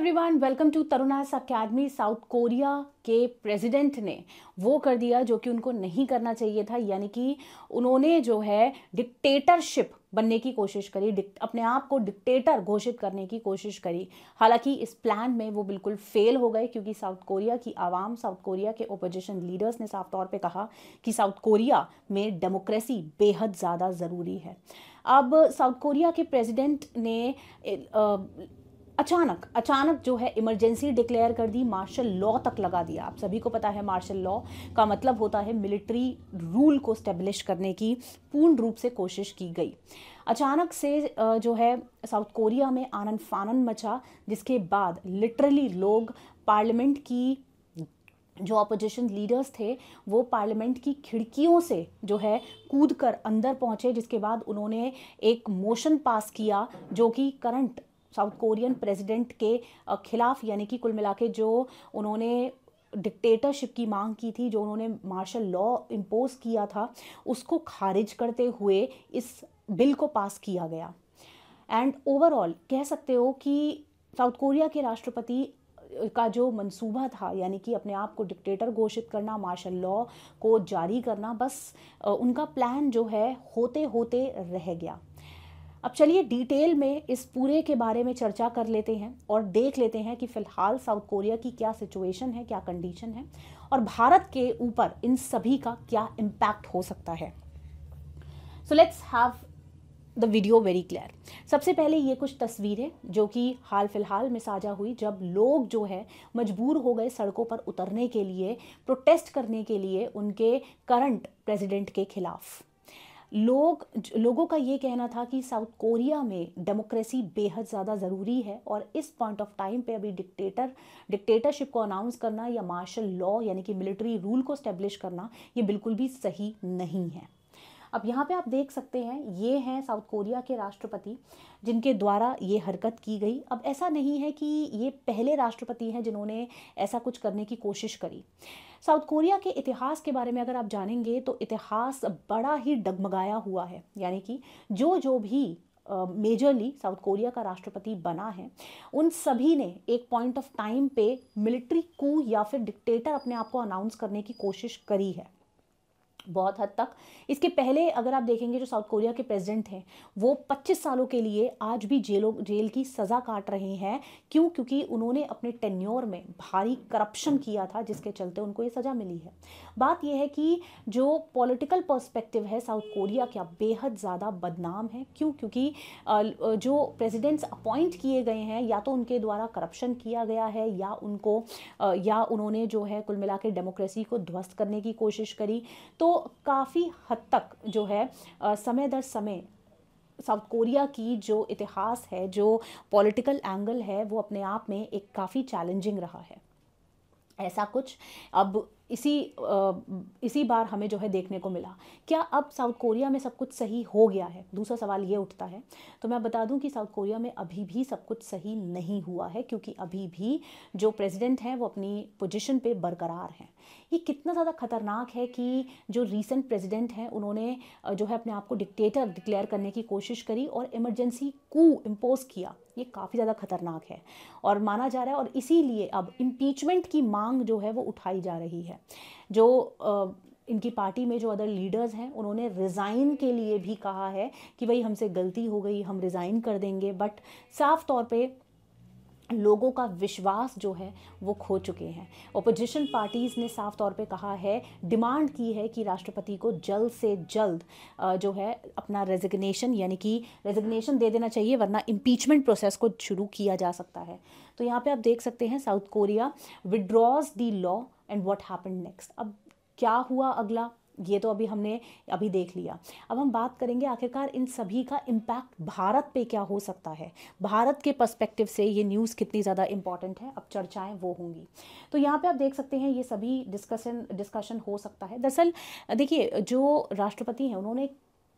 everyone welcome to Taruna's academy South Korea के president ने वो कर दिया जो कि उनको नहीं करना चाहिए था यानी कि उन्होंने जो है डिक्टेटरशिप बनने की कोशिश करी अपने आप को डिक्टेटर घोषित करने की कोशिश करी हालांकि इस प्लान में वो बिल्कुल फेल हो गए क्योंकि साउथ कोरिया की आवाम साउथ कोरिया के ओपोजिशन लीडर्स ने साफ तौर पर कहा कि साउथ कोरिया में डेमोक्रेसी बेहद ज़्यादा ज़रूरी है अब साउथ कोरिया के प्रेसिडेंट ने अचानक अचानक जो है इमरजेंसी डिक्लेयर कर दी मार्शल लॉ तक लगा दिया आप सभी को पता है मार्शल लॉ का मतलब होता है मिलिट्री रूल को स्टेब्लिश करने की पूर्ण रूप से कोशिश की गई अचानक से जो है साउथ कोरिया में आनंद फानन मचा जिसके बाद लिटरली लोग पार्लियामेंट की जो अपोजिशन लीडर्स थे वो पार्लियामेंट की खिड़कियों से जो है कूद कर अंदर पहुंचे जिसके बाद उन्होंने एक मोशन पास किया जो कि करंट साउथ कोरियन प्रेसिडेंट के खिलाफ यानी कि कुल मिला जो उन्होंने डिक्टेटरशिप की मांग की थी जो उन्होंने मार्शल लॉ इम्पोज किया था उसको खारिज करते हुए इस बिल को पास किया गया एंड ओवरऑल कह सकते हो कि साउथ कोरिया के राष्ट्रपति का जो मंसूबा था यानी कि अपने आप को डिक्टेटर घोषित करना मार्शल लॉ को जारी करना बस उनका प्लान जो है होते होते रह गया अब चलिए डिटेल में इस पूरे के बारे में चर्चा कर लेते हैं और देख लेते हैं कि फ़िलहाल साउथ कोरिया की क्या सिचुएशन है क्या कंडीशन है और भारत के ऊपर इन सभी का क्या इम्पैक्ट हो सकता है so let's have the video very clear सबसे पहले ये कुछ तस्वीरें जो कि हाल फिलहाल में साझा हुई जब लोग जो है मजबूर हो गए सड़कों पर उतरने के लिए प्रोटेस्ट करने के लिए उनके करंट प्रेसिडेंट के खिलाफ़ लोग लोगों का ये कहना था कि साउथ कोरिया में डेमोक्रेसी बेहद ज़्यादा ज़रूरी है और इस पॉइंट ऑफ टाइम पे अभी डिक्टेटर डिक्टेटरशिप को अनाउंस करना या मार्शल लॉ यानी कि मिलिट्री रूल को स्टेब्लिश करना ये बिल्कुल भी सही नहीं है अब यहाँ पे आप देख सकते हैं ये हैं साउथ कोरिया के राष्ट्रपति जिनके द्वारा ये हरकत की गई अब ऐसा नहीं है कि ये पहले राष्ट्रपति हैं जिन्होंने ऐसा कुछ करने की कोशिश करी साउथ कोरिया के इतिहास के बारे में अगर आप जानेंगे तो इतिहास बड़ा ही डगमगाया हुआ है यानी कि जो जो भी मेजरली साउथ कोरिया का राष्ट्रपति बना है उन सभी ने एक पॉइंट ऑफ टाइम पे मिलिट्री कू या फिर डिक्टेटर अपने आप को अनाउंस करने की कोशिश करी है बहुत हद तक इसके पहले अगर आप देखेंगे जो साउथ कोरिया के प्रेसिडेंट हैं वो 25 सालों के लिए आज भी जेलों जेल की सज़ा काट रहे हैं क्यों क्योंकि उन्होंने अपने टेन्योर में भारी करप्शन किया था जिसके चलते उनको ये सज़ा मिली है बात यह है कि जो पॉलिटिकल पर्सपेक्टिव है साउथ कोरिया का बेहद ज़्यादा बदनाम है क्यों क्योंकि जो प्रेजिडेंट्स अपॉइंट किए गए हैं या तो उनके द्वारा करप्शन किया गया है या उनको या उन्होंने जो है कुल मिला डेमोक्रेसी को ध्वस्त करने की कोशिश करी तो काफ़ी हद तक जो है समय दर समय साउथ कोरिया की जो इतिहास है जो पॉलिटिकल एंगल है वो अपने आप में एक काफ़ी चैलेंजिंग रहा है ऐसा कुछ अब इसी इसी बार हमें जो है देखने को मिला क्या अब साउथ कोरिया में सब कुछ सही हो गया है दूसरा सवाल ये उठता है तो मैं बता दूं कि साउथ कोरिया में अभी भी सब कुछ सही नहीं हुआ है क्योंकि अभी भी जो प्रेसिडेंट हैं वो अपनी पोजीशन पे बरकरार हैं ये कितना ज़्यादा खतरनाक है कि जो रीसेंट प्रेसिडेंट हैं उन्होंने जो है अपने आप को डिक्टेटर डिक्लेयर करने की कोशिश करी और इमरजेंसी कू इम्पोज किया ये काफ़ी ज़्यादा खतरनाक है और माना जा रहा है और इसीलिए अब इम्पीचमेंट की मांग जो है वो उठाई जा रही है जो आ, इनकी पार्टी में जो अदर लीडर्स हैं उन्होंने रिज़ाइन के लिए भी कहा है कि भाई हमसे गलती हो गई हम रिज़ाइन कर देंगे बट साफ तौर पे लोगों का विश्वास जो है वो खो चुके हैं ओपोजिशन पार्टीज़ ने साफ तौर पे कहा है डिमांड की है कि राष्ट्रपति को जल्द से जल्द जो है अपना रेजिग्नेशन यानी कि रेजिग्नेशन दे देना चाहिए वरना इम्पीचमेंट प्रोसेस को शुरू किया जा सकता है तो यहाँ पे आप देख सकते हैं South Korea withdraws the law and what happen next अब क्या हुआ अगला ये तो अभी हमने अभी देख लिया अब हम बात करेंगे आखिरकार इन सभी का इम्पैक्ट भारत पे क्या हो सकता है भारत के पर्सपेक्टिव से ये न्यूज़ कितनी ज़्यादा इंपॉर्टेंट है अब चर्चाएं वो होंगी तो यहाँ पे आप देख सकते हैं ये सभी डिस्कशन डिस्कशन हो सकता है दरअसल देखिए जो राष्ट्रपति हैं उन्होंने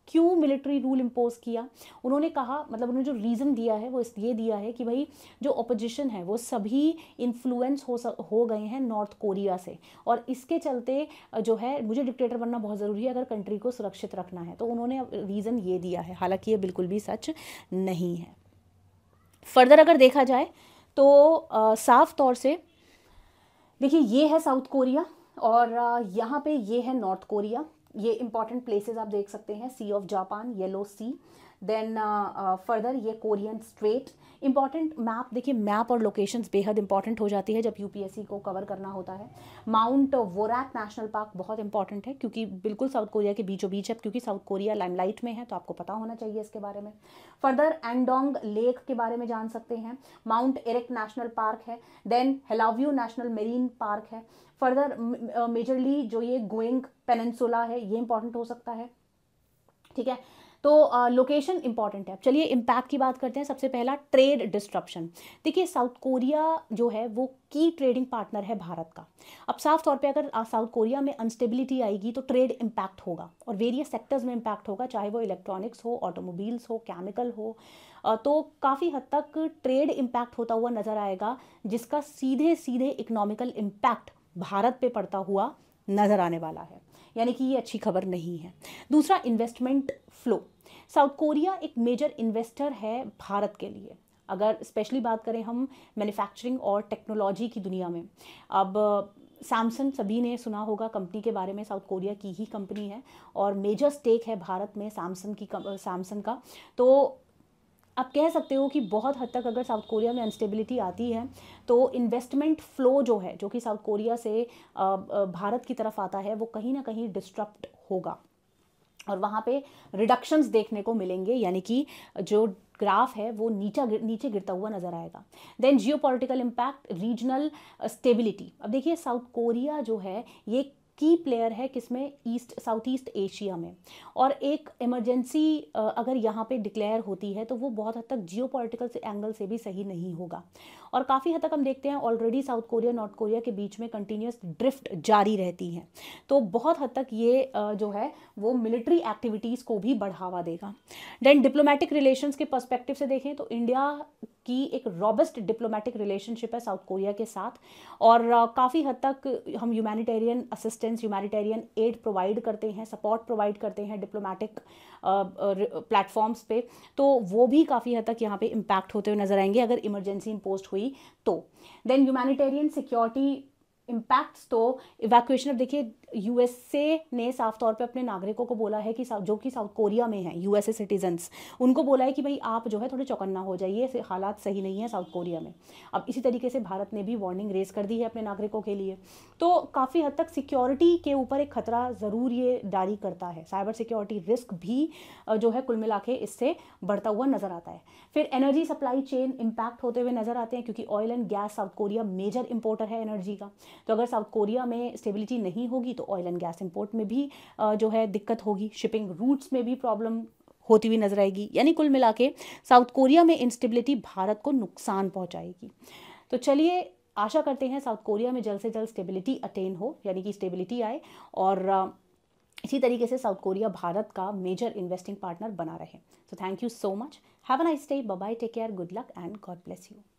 क्यों मिलिट्री रूल इम्पोज किया उन्होंने कहा मतलब उन्होंने जो रीज़न दिया है वो इसलिए दिया है कि भाई जो अपोजिशन है वो सभी इन्फ्लुएंस हो सक हो गए हैं नॉर्थ कोरिया से और इसके चलते जो है मुझे डिक्टेटर बनना बहुत ज़रूरी है अगर कंट्री को सुरक्षित रखना है तो उन्होंने रीज़न ये दिया है हालांकि ये बिल्कुल भी सच नहीं है फर्दर अगर देखा जाए तो साफ़ तौर से देखिए ये है साउथ कोरिया और यहाँ पे ये है नॉर्थ कोरिया ये इंपॉर्टेंट प्लेसेस आप देख सकते हैं sea of Japan yellow sea then further uh, uh, ये कोरियन स्ट्रेट इंपॉर्टेंट मैप देखिए मैप और लोकेशंस बेहद इंपॉर्टेंट हो जाती है जब यूपीएससी को कवर करना होता है माउंट वोरैक नेशनल पार्क बहुत इंपॉर्टेंट है क्योंकि बिल्कुल साउथ कोरिया के बीचों बीच है क्योंकि साउथ कोरिया लाइमलाइट में है तो आपको पता होना चाहिए इसके बारे में फर्दर एंडोंग लेक के बारे में जान सकते हैं माउंट एरिक नेशनल पार्क है देन हेलाव्यू नेशनल मेरीन पार्क है फर्दर मेजरली uh, जो ये गोइंग पेनसोला है ये इंपॉर्टेंट हो सकता है ठीक है तो लोकेशन इंपॉर्टेंट है चलिए इम्पैक्ट की बात करते हैं सबसे पहला ट्रेड डिस्ट्रप्शन देखिए साउथ कोरिया जो है वो की ट्रेडिंग पार्टनर है भारत का अब साफ तौर पे अगर साउथ कोरिया में अनस्टेबिलिटी आएगी तो ट्रेड इम्पैक्ट होगा और वेरियस सेक्टर्स में इम्पैक्ट होगा चाहे वो इलेक्ट्रॉनिक्स हो ऑटोमोबाइल्स हो केमिकल हो तो काफ़ी हद तक ट्रेड इम्पैक्ट होता हुआ नज़र आएगा जिसका सीधे सीधे इकोनॉमिकल इम्पैक्ट भारत पे पड़ता हुआ नज़र आने वाला है यानी कि ये अच्छी खबर नहीं है दूसरा इन्वेस्टमेंट फ्लो साउथ कोरिया एक मेजर इन्वेस्टर है भारत के लिए अगर स्पेशली बात करें हम मैन्युफैक्चरिंग और टेक्नोलॉजी की दुनिया में अब सैमसंग सभी ने सुना होगा कंपनी के बारे में साउथ कोरिया की ही कंपनी है और मेजर स्टेक है भारत में सैमसंग की सैमसंग का तो आप कह सकते हो कि बहुत हद तक अगर साउथ कोरिया में अनस्टेबिलिटी आती है तो इन्वेस्टमेंट फ्लो जो है जो कि साउथ कोरिया से भारत की तरफ आता है वो कहीं ना कहीं डिस्टर्ब होगा और वहाँ पे रिडक्शंस देखने को मिलेंगे यानी कि जो ग्राफ है वो नीचा गिर, नीचे गिरता हुआ नजर आएगा then geopolitical impact regional stability अब देखिए साउथ कोरिया जो है ये की प्लेयर है किसमें ईस्ट साउथ ईस्ट एशिया में और एक इमरजेंसी अगर यहाँ पे डिक्लेयर होती है तो वो बहुत हद तक जियो से एंगल से भी सही नहीं होगा और काफ़ी हद तक हम देखते हैं already South Korea North Korea के बीच में कंटिन्यूस ड्रिफ्ट जारी रहती है तो बहुत हद तक ये जो है वो मिलिट्री एक्टिविटीज़ को भी बढ़ावा देगा देन डिप्लोमेटिक रिलेशंस के पर्सपेक्टिव से देखें तो इंडिया की एक रॉबस्ट डिप्लोमेटिक रिलेशनशिप है साउथ कोरिया के साथ और काफ़ी हद तक हम humanitarian assistance humanitarian aid provide करते हैं सपोर्ट प्रोवाइड करते हैं डिप्लोमेटिक प्लेटफॉर्म्स पे तो वो भी काफ़ी हद तक यहाँ पे इम्पैक्ट होते हुए नजर आएंगे अगर इमरजेंसी इम्पोस्ट हुई हुई तो देन ह्यूमैनिटेरियन सिक्योरिटी इम्पैक्ट्स तो इवैक्यूएशन अब देखिए यूएसए ने साफ तौर पे अपने नागरिकों को बोला है कि जो कि साउथ कोरिया में है यूएसए सिटीजन्स उनको बोला है कि भाई आप जो है थोड़े चौकन्ना हो जाइए हालात सही नहीं है साउथ कोरिया में अब इसी तरीके से भारत ने भी वार्निंग रेज कर दी है अपने नागरिकों के लिए तो काफ़ी हद तक सिक्योरिटी के ऊपर एक खतरा ज़रूर ये डारी करता है साइबर सिक्योरिटी रिस्क भी जो है कुल मिला इससे बढ़ता हुआ नज़र आता है फिर एनर्जी सप्लाई चेन इम्पैक्ट होते हुए नज़र आते हैं क्योंकि oil and gas South Korea major importer है एनर्जी का तो अगर साउथ कोरिया में स्टेबिलिटी नहीं होगी तो तो ऑयल एंड गैस इंपोर्ट में भी जो है दिक्कत होगी शिपिंग रूट्स में भी प्रॉब्लम होती हुई नजर आएगी यानी कुल मिला के साउथ कोरिया में इंस्टेबिलिटी भारत को नुकसान पहुंचाएगी तो चलिए आशा करते हैं साउथ कोरिया में जल्द से जल्द स्टेबिलिटी अटेन हो यानी कि स्टेबिलिटी आए और इसी तरीके से साउथ कोरिया भारत का मेजर इन्वेस्टिंग पार्टनर बना रहे so thank you so much have a nice day bye take care good luck and God bless you